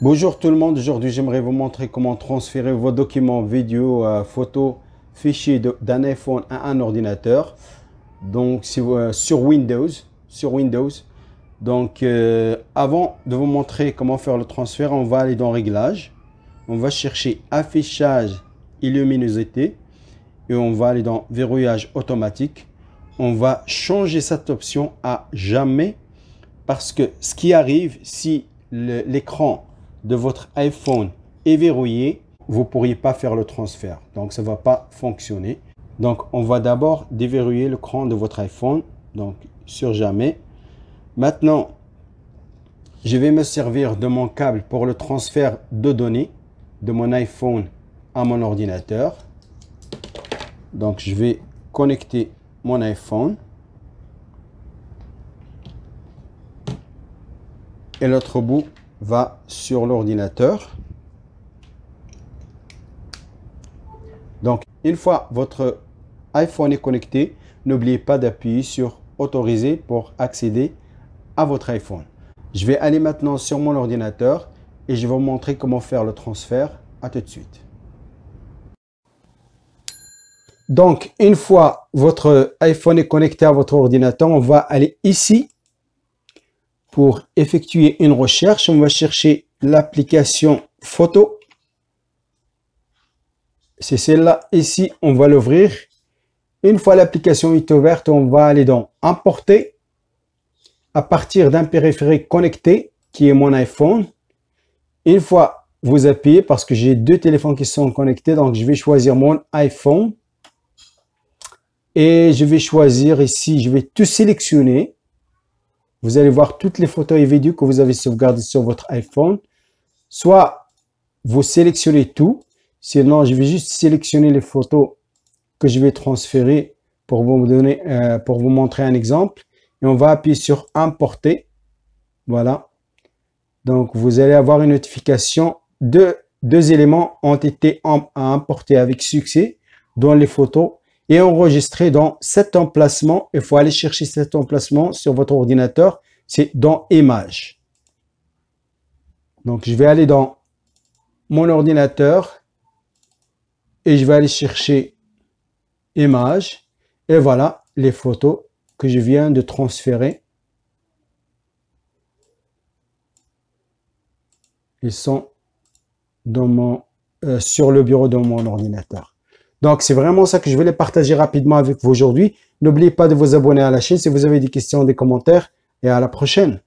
Bonjour tout le monde, aujourd'hui j'aimerais vous montrer comment transférer vos documents vidéo, photos, fichiers d'un iPhone à un ordinateur. Donc euh, sur Windows, sur Windows. Donc euh, avant de vous montrer comment faire le transfert, on va aller dans Réglages. On va chercher Affichage et luminosité. Et on va aller dans Verrouillage automatique. On va changer cette option à Jamais. Parce que ce qui arrive si l'écran de votre iPhone est verrouillé, vous ne pourriez pas faire le transfert. Donc, ça ne va pas fonctionner. Donc, on va d'abord déverrouiller le cran de votre iPhone. Donc, sur jamais. Maintenant, je vais me servir de mon câble pour le transfert de données de mon iPhone à mon ordinateur. Donc, je vais connecter mon iPhone. Et l'autre bout, va sur l'ordinateur. Donc, une fois votre iPhone est connecté, n'oubliez pas d'appuyer sur Autoriser pour accéder à votre iPhone. Je vais aller maintenant sur mon ordinateur et je vais vous montrer comment faire le transfert. À tout de suite. Donc, une fois votre iPhone est connecté à votre ordinateur, on va aller ici effectuer une recherche, on va chercher l'application photo. C'est celle-là ici, on va l'ouvrir. Une fois l'application est ouverte, on va aller dans Importer à partir d'un périphérique connecté qui est mon iPhone. Une fois vous appuyez, parce que j'ai deux téléphones qui sont connectés, donc je vais choisir mon iPhone et je vais choisir ici, je vais tout sélectionner vous allez voir toutes les photos et vidéos que vous avez sauvegardées sur votre iPhone. Soit vous sélectionnez tout, sinon je vais juste sélectionner les photos que je vais transférer pour vous, donner, euh, pour vous montrer un exemple. Et on va appuyer sur Importer. Voilà. Donc, vous allez avoir une notification. De, deux éléments ont été importés avec succès, dont les photos et enregistré dans cet emplacement. Il faut aller chercher cet emplacement sur votre ordinateur. C'est dans Images. Donc, je vais aller dans mon ordinateur et je vais aller chercher Images. Et voilà les photos que je viens de transférer. Ils sont dans mon, euh, sur le bureau de mon ordinateur. Donc, c'est vraiment ça que je voulais partager rapidement avec vous aujourd'hui. N'oubliez pas de vous abonner à la chaîne si vous avez des questions, des commentaires et à la prochaine.